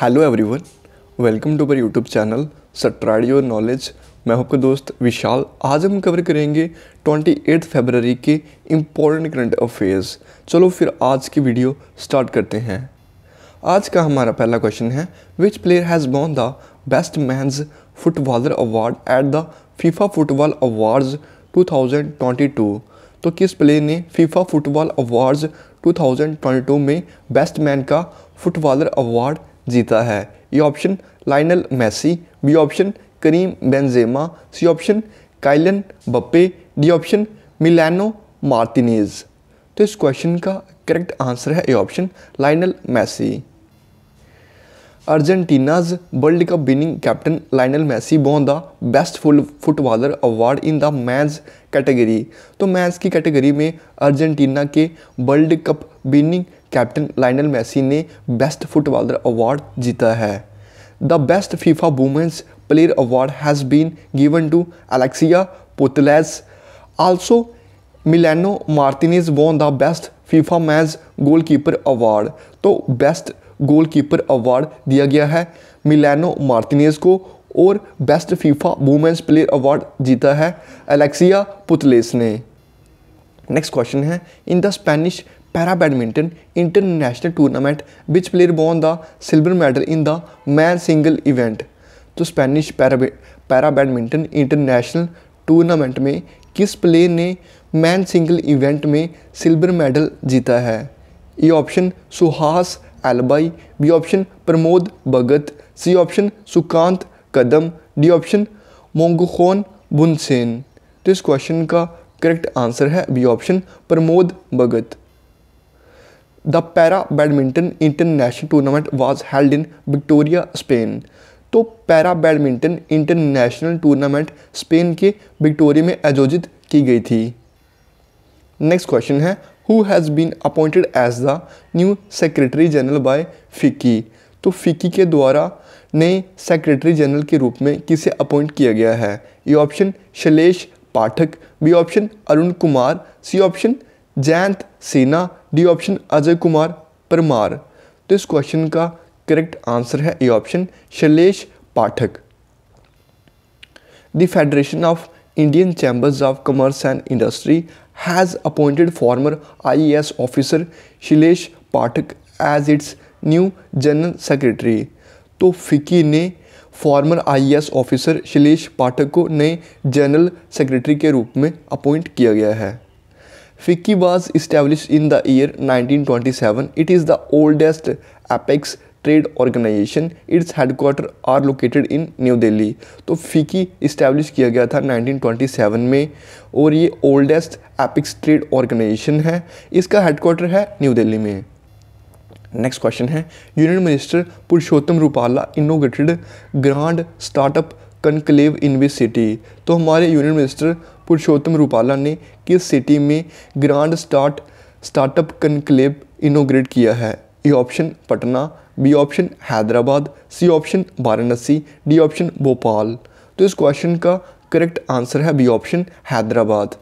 Hello everyone welcome to our YouTube channel studio your knowledge मैं आपका दोस्त विशाल आज हम कवर करेंगे 28 फरवरी के इम्पोर्टेंट करंट अफेयर्स चलो फिर आज की वीडियो स्टार्ट करते हैं आज का हमारा पहला क्वेश्चन है which player has won the best men's footballer award at the FIFA football awards 2022 तो किस प्लेयर ने फीफा फुटबॉल अवार्ड्स 2022 में बेस्ट मैन का फुटबॉलर अवार्ड जीता है A option Lionel Messi B option Karim Benzema C option Kylian Mbappe D option Emiliano Martinez तो इस question का करेक्ट आंसर है A option Lionel Messi Argentina's world cup winning captain Lionel Messi won the best full footballer award in the men's category तो men's की category में Argentina के world cup winning captain Lionel Messi ने best footballer award जीता है the best FIFA women's player award has been given to Alexia Putellas also Emiliano Martinez won the best FIFA goal goalkeeper award तो best goalkeeper award दिया गया है Emiliano Martinez को और best FIFA women's player award जीता है Alexia Putellas ने next question है in the Spanish para badminton international tournament which player won the silver medal in the man single event तो Spanish para para badminton international tournament में किस player ने man single event में silver medal जीता है A option Suhas L Y B option Pramod Bhagat C option Sukant Kadam D option Mongkhon Bunsun तो इस question का करेक्ट आंसर है B option Pramod Bhagat the para badminton international tournament was held in Victoria Spain तो para badminton international tournament Spain के Victoria में आयोजित की गई थी नेक्स्ट क्वेश्चन है who has been appointed as the new secretary general by FICCI तो FICCI के द्वारा नए सेक्रेटरी जनरल के रूप में किसे अपॉइंट किया गया है A option Shailesh Pathak B option Arun Kumar C option Jayant Sena D option Ajay Kumar Parmar तो इस क्वेश्चन का करेक्ट आंसर है A option Shailesh Pathak the Federation of Indian Chambers of Commerce and Industry has appointed former IAS officer Shailesh Pathak as its new general secretary तो फिक्की ने former IAS officer Shailesh Pathak को नए general secretary के रूप में अपॉइंट किया गया है FICCI was establish in the year 1927. It is the oldest apex trade organization its headquarter are located in New Delhi तो फिकी इस्टेब्लिश किया गया था 1927 में और ये ओल्डेस्ट एपिक्स ट्रेड ऑर्गेनाइजेशन है इसका हेडक्वार्टर है न्यू दिल्ली में नेक्स्ट क्वेश्चन है union minister Purushottam Rupala inaugurated grand startup conclave in which city तो हमारे यूनियन मिनिस्टर पुरुषोत्तम रूपाला ने किस सिटी में grand start startup conclave inaugurate किया है A option Patna B option Hyderabad C option Varanasi D option Bhopal तो इस क्वेश्चन का करेक्ट आंसर है B option Hyderabad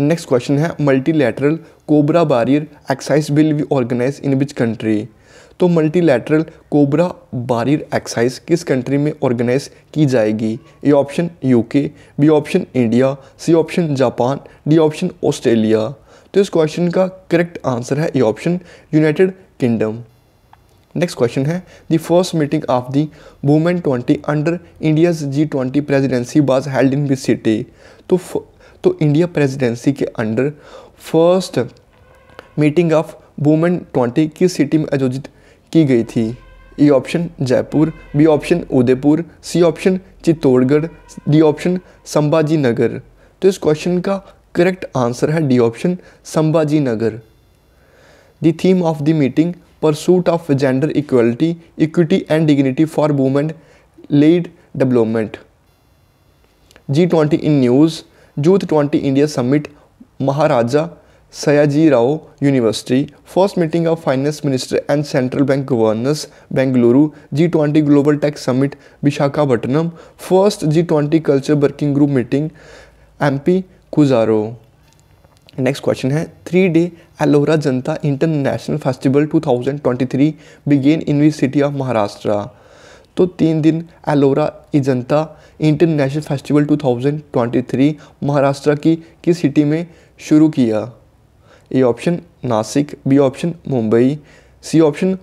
next question है multilateral cobra warrior exercise will be organize in which country तो multilateral cobra warrior exercise किस country में ऑर्गेनाइज की जाएगी A option UK B option India C option Japan D option Australia तो इस question का correct answer है A option United Kingdom next question है the first meeting of the women twenty under India's G twenty presidency was held in which city तो तो India presidency के under first meeting of women twenty किस city में आयोजित की गई थी A option Jaipur B option Udaipur C option Chittorgarh D option Sambhaji Nagar तो इस क्वेश्चन का करेक्ट आंसर है D option Sambhaji Nagar the theme of the meeting pursuit of gender equality equity and dignity for women lead development G twenty in news youth twenty India summit Maharaja Sayaji Rao university first meeting of finance minister and central bank governors Bengaluru G twenty global tax summit Visakhapatnam first G twenty culture working group meeting M P Khajuraho next question है three day Ellora Ajanta international festival two thousand twenty three began in city of Maharashtra तो तीन दिन Ellora Ajanta international festival 2023 Maharashtra की किस city में शुरू किया A option Nashik B option Mumbai C option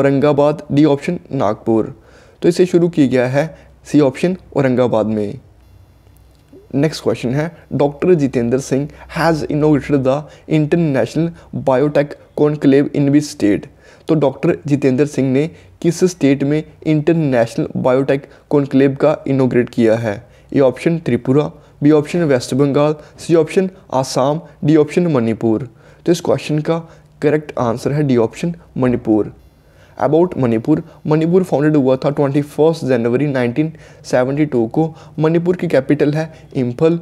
Aurangabad D option Nagpur तो इसे शुरू किया गया है सी ऑप्शन औरंगाबाद में नेक्स्ट क्वेश्चन है doctor Jitendra Singh has inaugurated the international biotech conclave in which state तो डॉक्टर जितेंद्र सिंह ने किस स्टेट में इंटरनेशनल बायोटेक कॉन्क्लेव का इनोग्रेट किया है A option Tripura B option West Bengal C option Assam D option Manipur तो इस क्वेश्चन का करेक्ट आंसर है D option Manipur about Manipur Manipur founded हुआ था ट्वेंटी फर्स्ट जनवरी 1972 को मणिपुर की कैपिटल है इम्फल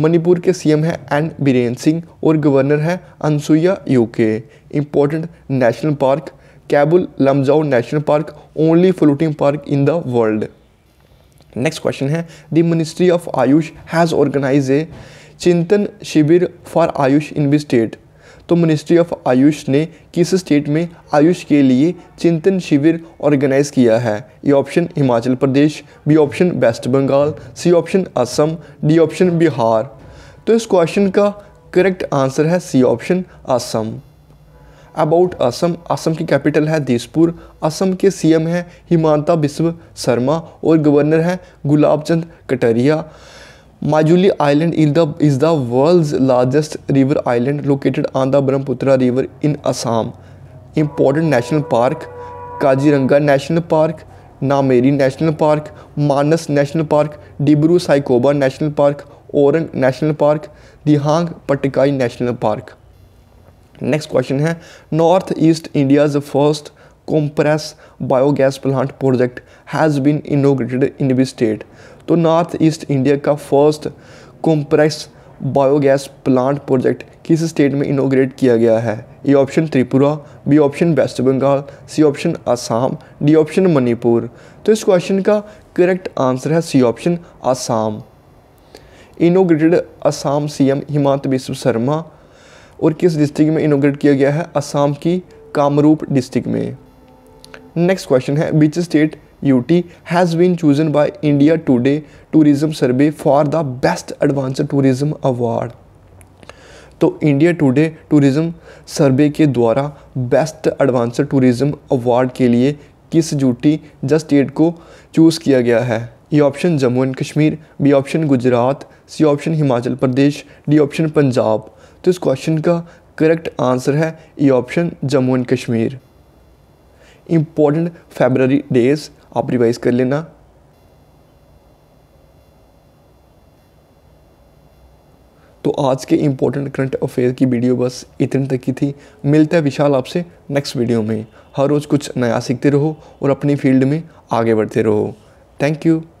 मणिपुर के सीएम हैं एन बीरेन सिंह और गवर्नर हैं Anusuiya Uikey important national park Keibul Lamjao national park only floating park in the world next question है the ministry of AYUSH has organize a Chintan Shivir for AYUSH in B state तो मिनिस्ट्री ऑफ आयुष ने किस स्टेट में आयुष के लिए चिंतन शिविर ऑर्गेनाइज किया है A option Himachal Pradesh B option West Bengal C option Assam D option Bihar तो इस क्वेश्चन का करेक्ट आंसर है C option Assam about Assam Assam की कैपिटल है देशपुर असम के सीएम हैं हिमांता बिस्व शर्मा और गवर्नर हैं Gulab Chand Kataria Majuli island is the is the world largest river island located on the Brahmaputra river in Assam important national park Kaziranga national park Nameri national park Manas national park Dibru Saikhowa national park Orang national park Dehing Patkai national park next question है north east India's first compress biogas plant project has been inaugurated in this state तो north east India का first compress biogas plant project किस state में inaugurate किया गया है A option Tripura B option West Bengal C option Assam D option Manipur तो इस question का करेक्ट आंसर है C option Assam inaugurated C CM Himanta Biswa Sharma और किस डिस्ट्रिक्ट में इनोग्रेट किया गया है आसाम की कामरूप डिस्ट्रिक्ट में नेक्स्ट क्वेश्चन है which state UT has been chosen by India Today Tourism Survey for the Best Advanced Tourism Award. तो इंडिया टुडे टूरिज़्म सर्वे के द्वारा बेस्ट एडवांस टूरिज़्म अवार्ड के लिए किस यूटी जस्ट स्टेट को choose किया गया है A option Jammu and Kashmir B option Gujarat C option Himachal Pradesh D option Punjab तो इस क्वेश्चन का करेक्ट आंसर है A option Jammu and Kashmir important February days आप रिवाइज़ कर लेना तो आज के इम्पोर्टेंट करंट अफेयर की वीडियो बस इतने तक की थी मिलता है विशाल आपसे नेक्स्ट वीडियो में हर रोज़ कुछ नया सीखते रहो और अपनी फील्ड में आगे बढ़ते रहो थैंक यू